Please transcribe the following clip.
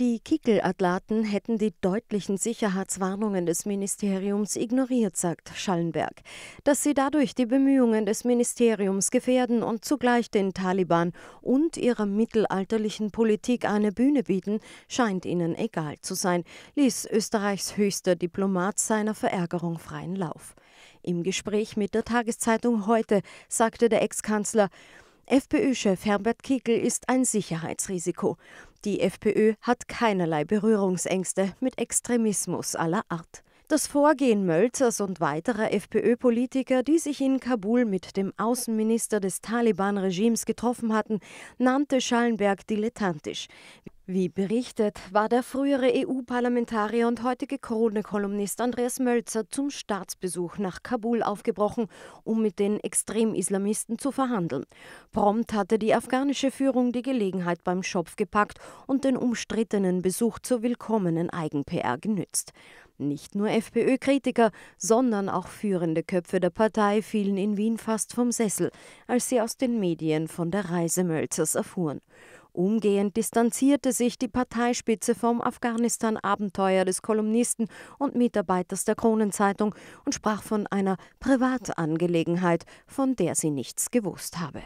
Die Kickel-Athlaten hätten die deutlichen Sicherheitswarnungen des Ministeriums ignoriert, sagt Schallenberg. Dass sie dadurch die Bemühungen des Ministeriums gefährden und zugleich den Taliban und ihrer mittelalterlichen Politik eine Bühne bieten, scheint ihnen egal zu sein, ließ Österreichs höchster Diplomat seiner Verärgerung freien Lauf. Im Gespräch mit der Tageszeitung heute sagte der Ex-Kanzler, FPÖ-Chef Herbert Kickel ist ein Sicherheitsrisiko. Die FPÖ hat keinerlei Berührungsängste mit Extremismus aller Art. Das Vorgehen Mölzers und weiterer FPÖ-Politiker, die sich in Kabul mit dem Außenminister des Taliban-Regimes getroffen hatten, nannte Schallenberg dilettantisch. Wie berichtet, war der frühere EU-Parlamentarier und heutige Krone-Kolumnist Andreas Mölzer zum Staatsbesuch nach Kabul aufgebrochen, um mit den Extremislamisten zu verhandeln. Prompt hatte die afghanische Führung die Gelegenheit beim Schopf gepackt und den umstrittenen Besuch zur willkommenen Eigen-PR genützt. Nicht nur FPÖ-Kritiker, sondern auch führende Köpfe der Partei fielen in Wien fast vom Sessel, als sie aus den Medien von der Reise Mölzers erfuhren. Umgehend distanzierte sich die Parteispitze vom Afghanistan-Abenteuer des Kolumnisten und Mitarbeiters der Kronenzeitung und sprach von einer Privatangelegenheit, von der sie nichts gewusst habe.